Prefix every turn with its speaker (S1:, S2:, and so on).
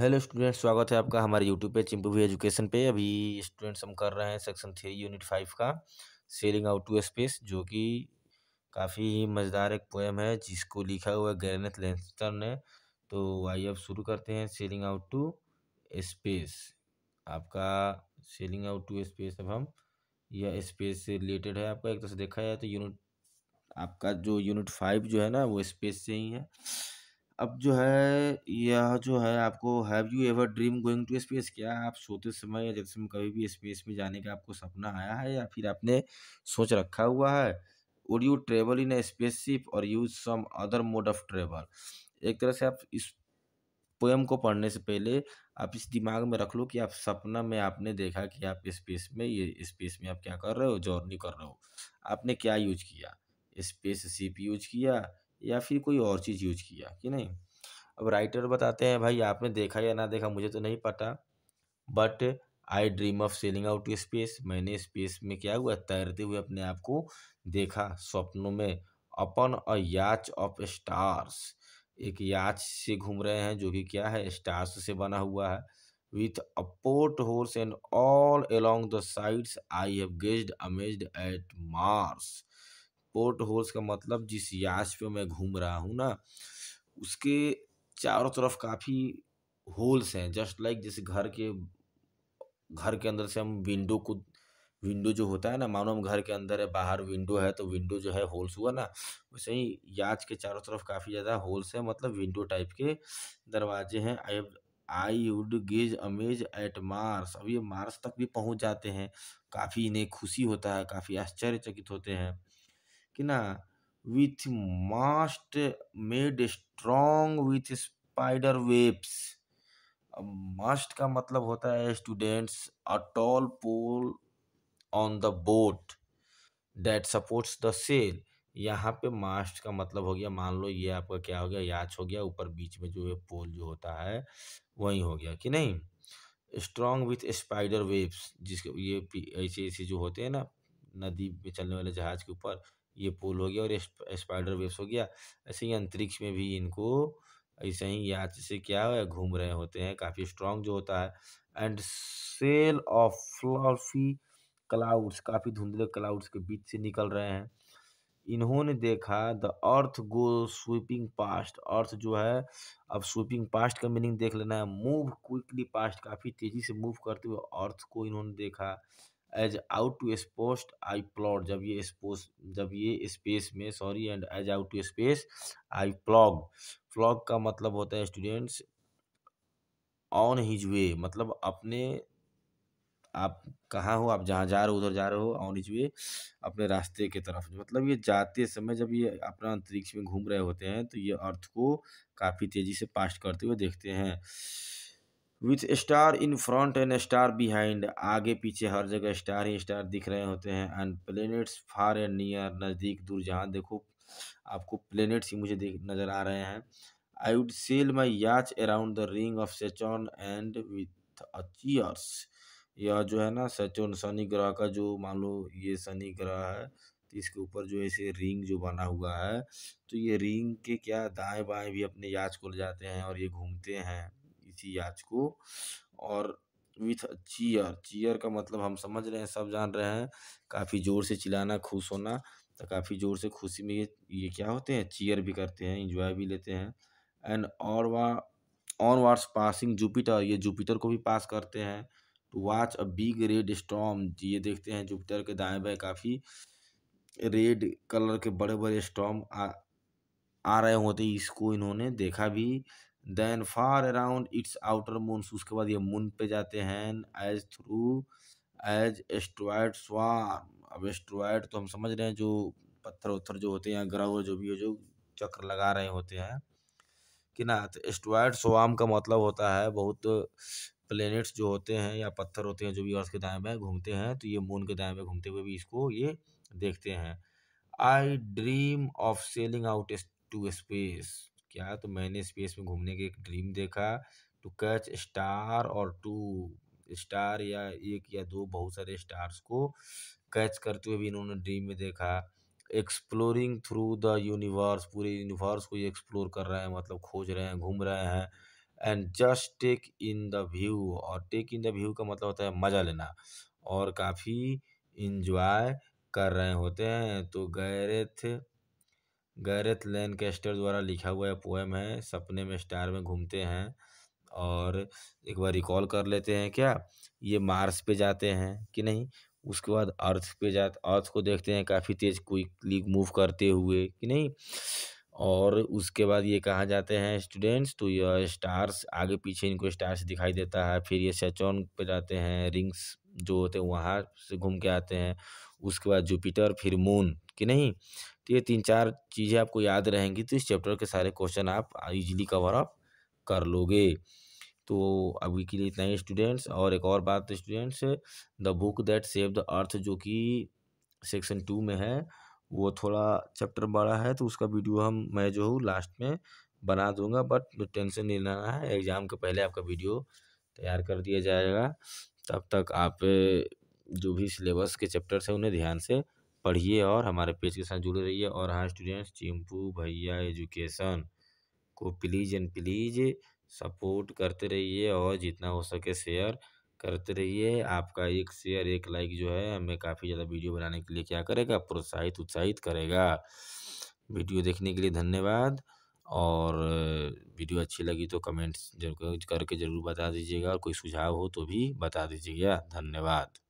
S1: hello students स्वागत है आपका हमारे यूट्यूब पे चिंपू भी एजुकेशन पे अभी स्टूडेंट्स हम कर रहे हैं सेक्शन थ्री यूनिट फाइव का सेलिंग आउट टू स्पेस जो कि काफ़ी ही मज़ेदार एक पोएम है जिसको लिखा हुआ है गैरनेथ लेंस्टर ने तो आइए अब शुरू करते हैं सेलिंग आउट टू स्पेस आपका सेलिंग आउट टू स्पेस अब हम यह स्पेस से रिलेटेड है आपका एक तरह से देखा जाए तो यूनिट आपका जो यूनिट फाइव जो है ना वो स्पेस से ही है अब जो है यह जो है आपको have you ever dream going to space क्या आप सोते समय या जैसे में कभी भी स्पेस में जाने का आपको सपना आया है या फिर आपने सोच रखा हुआ है would you travel in a ship और use some other mode of travel एक तरह से आप इस पोएम को पढ़ने से पहले आप इस दिमाग में रख लो कि आप सपना में आपने देखा कि आप स्पेस में ये स्पेस में आप क्या कर रहे हो जर्नी कर रहे हो आपने क्या यूज किया स्पेस शिप यूज किया या फिर कोई और चीज़ यूज किया कि नहीं अब राइटर बताते हैं भाई आपने देखा या ना देखा मुझे तो नहीं पता but I dream of sailing out to space मैंने स्पेस में क्या हुआ तैरते हुए अपने आप को देखा स्वप्नों में अपन अ याच ऑफ स्टार्स एक याच से घूम रहे हैं जो कि क्या है स्टार्स से बना हुआ है with a port holes and all along the sides I have gazed amazed at Mars port holes का मतलब जिस याच पे मैं घूम रहा हूँ ना उसके चारों तरफ काफ़ी होल्स हैं जस्ट लाइक जैसे घर के घर के अंदर से हम विंडो को विंडो जो होता है ना मानो हम घर के अंदर है बाहर विंडो है तो विंडो जो है होल्स हुआ ना वैसे ही याच के चारों तरफ काफ़ी ज़्यादा होल्स हैं मतलब विंडो टाइप के दरवाजे हैं I I would gaze amaze at Mars अब ये मार्स तक भी पहुंच जाते हैं काफ़ी इन्हें खुशी होता है काफ़ी आश्चर्यचकित होते हैं कि ना with mast made strong with spider webs mast का मतलब होता है students a tall pole on the boat that supports the sail यहाँ पे मास्ट का मतलब हो गया मान लो ये आपका क्या हो गया याच हो गया ऊपर बीच में जो है पोल जो होता है वही हो गया कि नहीं स्ट्रॉन्ग विथ स्पाइडर वेब्स जिसके ये ऐसे ऐसे जो होते हैं ना नदी में चलने वाले जहाज के ऊपर ये पोल हो गया और स्पाइडर वेव्स हो गया ऐसे ही अंतरिक्ष में भी इनको ऐसे ही याच से क्या है घूम रहे होते हैं काफ़ी स्ट्रांग जो होता है and sail of fluffy clouds काफ़ी धुंधले क्लाउड्स के बीच से निकल रहे हैं इन्होंने देखा the earth go sweeping past earth जो है अब स्वीपिंग पास्ट का मीनिंग देख लेना है मूव क्विकली पास्ट काफ़ी तेज़ी से मूव करते हुए अर्थ को इन्होंने देखा as out to space I float जब ये स्पोस जब ये स्पेस में sorry and as out to space I float float का मतलब होता है स्टूडेंट्स ऑन हिज वे मतलब अपने आप कहाँ हो आप जहाँ जा रहे हो उधर जा रहे हो ऑन हिज वे अपने रास्ते के तरफ मतलब ये जाते समय जब ये अपना अंतरिक्ष में घूम रहे होते हैं तो ये अर्थ को काफ़ी तेज़ी से पास्ट करते हुए देखते हैं with star in front and star behind आगे पीछे हर जगह स्टार ही स्टार दिख रहे होते हैं and planets far and near नज़दीक दूर जहाँ देखो आपको प्लेनेट्स ही मुझे देख नज़र आ रहे हैं I would sail my yacht around the ring of Saturn and with cheers यह जो है ना सेचोन शनि ग्रह का जो मान लो ये शनि ग्रह है तो इसके ऊपर जो ऐसे रिंग जो बना हुआ है तो ये रिंग के क्या दाएं बाएं भी अपने याच को ले जाते हैं और ये घूमते हैं थी आज को और विथ चीयर चीयर का मतलब हम समझ रहे हैं सब जान रहे हैं काफ़ी ज़ोर से चिल्लाना खुश होना तो काफ़ी ज़ोर से खुशी में ये ये क्या होते हैं चीयर भी करते हैं इंजॉय भी लेते हैं एंड और वा ऑन वार्स पासिंग जुपिटर ये जुपिटर को भी पास करते हैं to watch a big red storm ये देखते हैं जुपिटर के दाएं बाएं काफ़ी रेड कलर के बड़े बड़े स्टॉम आ, आ रहे होते हैं इसको इन्होंने देखा भी then far around its outer moon उसके बाद ये मून पे जाते हैं as through as asteroid swarm अब एस्ट्रॉयड तो हम समझ रहे हैं जो पत्थर उत्थर जो होते हैं ग्रह जो भी हो जो चक्र लगा रहे होते हैं कि ना तो एस्ट्रॉयड स्वाम का मतलब होता है बहुत प्लेनेट्स जो होते हैं या पत्थर होते हैं जो भी अर्थ के दाएं में घूमते हैं तो ये मून के दाएं में घूमते हुए भी इसको ये देखते हैं I dream of sailing out to space क्या तो मैंने स्पेस में घूमने के एक ड्रीम देखा टू कैच स्टार और टू स्टार या एक या दो बहुत सारे स्टार्स को कैच करते हुए भी इन्होंने ड्रीम में देखा एक्सप्लोरिंग थ्रू द यूनिवर्स पूरे यूनिवर्स को ये एक्सप्लोर कर रहे हैं मतलब खोज रहे हैं घूम रहे हैं and just take in the view और टेक इन द व्यू का मतलब होता है मज़ा लेना और काफ़ी इन्जॉय कर रहे होते हैं तो गैरेथ गैरथ लैनकैस्टर द्वारा लिखा हुआ यह पोएम है सपने में स्टार में घूमते हैं और एक बार रिकॉल कर लेते हैं क्या ये मार्स पे जाते हैं कि नहीं उसके बाद अर्थ पे जाते अर्थ को देखते हैं काफ़ी तेज़ क्विकली मूव करते हुए कि नहीं और उसके बाद ये कहाँ जाते हैं स्टूडेंट्स तो यह स्टार्स आगे पीछे इनको स्टार्स दिखाई देता है फिर ये सेचॉन पे जाते हैं रिंग्स जो होते हैं वहाँ से घूम के आते हैं उसके बाद जुपिटर फिर मून कि नहीं तो ये तीन चार चीज़ें आपको याद रहेंगी तो इस चैप्टर के सारे क्वेश्चन आप इजीली कवर अप कर लोगे तो अभी के लिए इतना ही स्टूडेंट्स और एक और बात students the book that save the earth जो कि सेक्शन टू में है वो थोड़ा चैप्टर बड़ा है तो उसका वीडियो हम मैं जो हूँ लास्ट में बना दूंगा बट टेंशन नहीं लेना है एग्ज़ाम के पहले आपका वीडियो तैयार कर दिया जाएगा तब तक आप जो भी सिलेबस के चैप्टर्स हैं उन्हें ध्यान से पढ़िए और हमारे पेज के साथ जुड़े रहिए और हाँ स्टूडेंट्स चिंपू भैया एजुकेशन को प्लीज़ एंड प्लीज़ सपोर्ट करते रहिए और जितना हो सके शेयर करते रहिए आपका एक शेयर एक लाइक जो है हमें काफ़ी ज़्यादा वीडियो बनाने के लिए क्या करेगा प्रोत्साहित उत्साहित करेगा वीडियो देखने के लिए धन्यवाद और वीडियो अच्छी लगी तो कमेंट्स जरूर करके ज़रूर बता दीजिएगा और कोई सुझाव हो तो भी बता दीजिएगा धन्यवाद